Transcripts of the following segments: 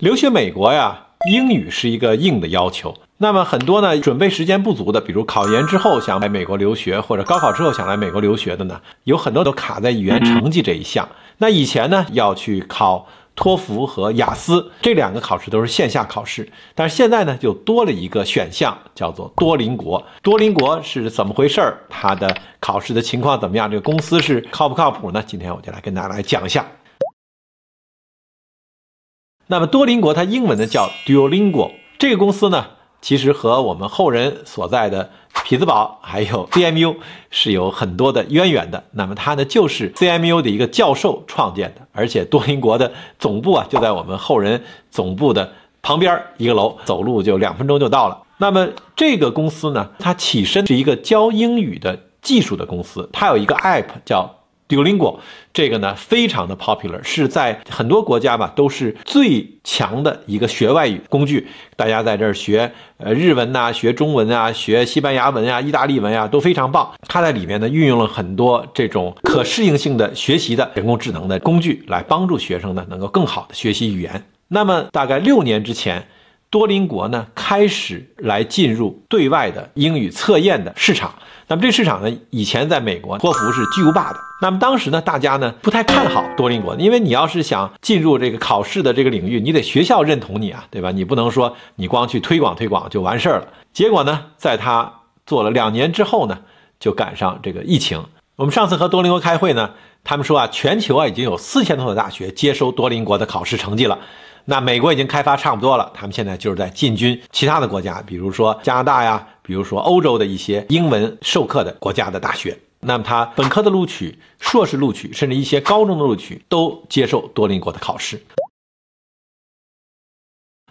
留学美国呀，英语是一个硬的要求。那么很多呢，准备时间不足的，比如考研之后想来美国留学，或者高考之后想来美国留学的呢，有很多都卡在语言成绩这一项。那以前呢，要去考托福和雅思这两个考试都是线下考试，但是现在呢，就多了一个选项，叫做多邻国。多邻国是怎么回事？它的考试的情况怎么样？这个公司是靠不靠谱呢？今天我就来跟大家来讲一下。那么多邻国，它英文呢叫 Duolingo。这个公司呢，其实和我们后人所在的匹兹堡还有 CMU 是有很多的渊源的。那么它呢，就是 CMU 的一个教授创建的，而且多邻国的总部啊就在我们后人总部的旁边一个楼，走路就两分钟就到了。那么这个公司呢，它起身是一个教英语的技术的公司，它有一个 app 叫。Duolingo 这个呢，非常的 popular，是在很多国家吧，都是最强的一个学外语工具。大家在这儿学，呃，日文呐，学中文啊，学西班牙文啊，意大利文啊，都非常棒。它在里面呢，运用了很多这种可适应性的学习的人工智能的工具，来帮助学生呢，能够更好的学习语言。那么，大概六年之前。多邻国呢开始来进入对外的英语测验的市场，那么这个市场呢，以前在美国托福是巨无霸的，那么当时呢，大家呢不太看好多邻国，因为你要是想进入这个考试的这个领域，你得学校认同你啊，对吧？你不能说你光去推广推广就完事儿了。结果呢，在他做了两年之后呢，就赶上这个疫情。我们上次和多邻国开会呢，他们说啊，全球啊已经有四千多所大学接收多邻国的考试成绩了。那美国已经开发差不多了，他们现在就是在进军其他的国家，比如说加拿大呀，比如说欧洲的一些英文授课的国家的大学。那么他本科的录取、硕士录取，甚至一些高中的录取，都接受多邻国的考试。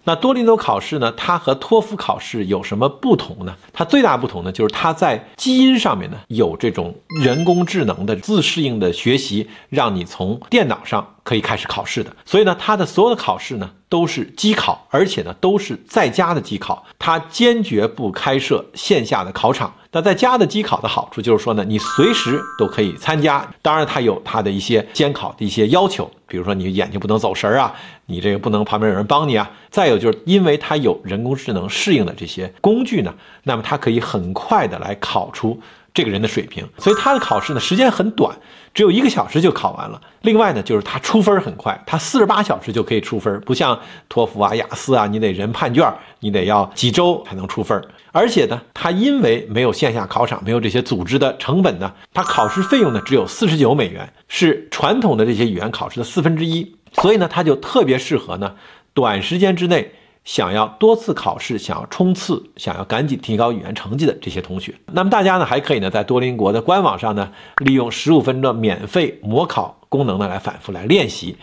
那多邻国考试呢？它和托福考试有什么不同呢？它最大不同呢，就是它在基因上面呢，有这种人工智能的自适应的学习，让你从电脑上。可以开始考试的，所以呢，他的所有的考试呢都是机考，而且呢都是在家的机考，他坚决不开设线下的考场。那在家的机考的好处就是说呢，你随时都可以参加，当然它有它的一些监考的一些要求，比如说你眼睛不能走神啊，你这个不能旁边有人帮你啊，再有就是因为它有人工智能适应的这些工具呢，那么它可以很快的来考出。这个人的水平，所以他的考试呢时间很短，只有一个小时就考完了。另外呢，就是他出分很快，他四十八小时就可以出分，不像托福啊、雅思啊，你得人判卷，你得要几周才能出分。而且呢，他因为没有线下考场，没有这些组织的成本呢，他考试费用呢只有四十九美元，是传统的这些语言考试的四分之一，所以呢，他就特别适合呢短时间之内。想要多次考试、想要冲刺、想要赶紧提高语言成绩的这些同学，那么大家呢，还可以呢，在多邻国的官网上呢，利用十五分钟免费模考功能呢，来反复来练习。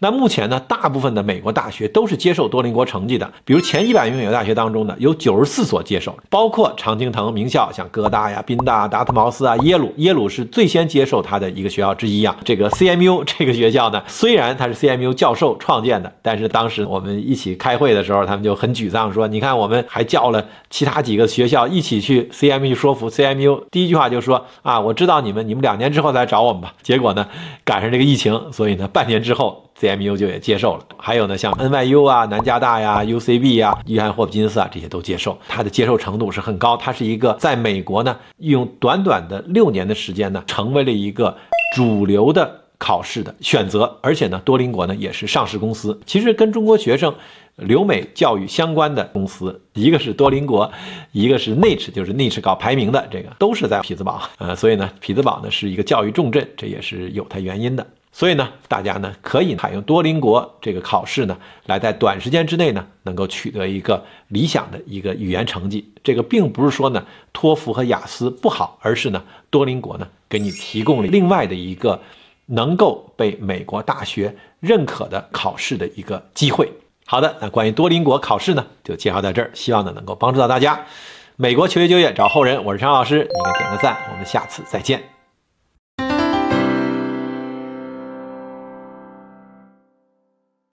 那目前呢，大部分的美国大学都是接受多邻国成绩的，比如前一百名美国大学当中呢，有九十四所接受，包括常青藤名校像哥大呀、宾大、达特茅斯啊、耶鲁，耶鲁是最先接受它的一个学校之一啊。这个 C M U 这个学校呢，虽然它是 C M U 教授创建的，但是当时我们一起开会的时候，他们就很沮丧，说你看我们还叫了其他几个学校一起去 C M U 说服 C M U，第一句话就说啊，我知道你们，你们两年之后再找我们吧。结果呢，赶上这个疫情，所以呢，半年之后。CMU 就也接受了，还有呢，像 NYU 啊、南加大呀、UCB 啊、约翰霍普金斯啊，这些都接受，它的接受程度是很高。它是一个在美国呢，用短短的六年的时间呢，成为了一个主流的考试的选择。而且呢，多邻国呢也是上市公司。其实跟中国学生留美教育相关的公司，一个是多邻国，一个是 Niche，就是 Niche 搞排名的，这个都是在匹兹堡。呃，所以呢，匹兹堡呢是一个教育重镇，这也是有它原因的。所以呢，大家呢可以采用多邻国这个考试呢，来在短时间之内呢，能够取得一个理想的一个语言成绩。这个并不是说呢托福和雅思不好，而是呢多邻国呢给你提供了另外的一个能够被美国大学认可的考试的一个机会。好的，那关于多邻国考试呢就介绍到这儿，希望呢能够帮助到大家。美国求学就业找后人，我是陈老师，您点个赞，我们下次再见。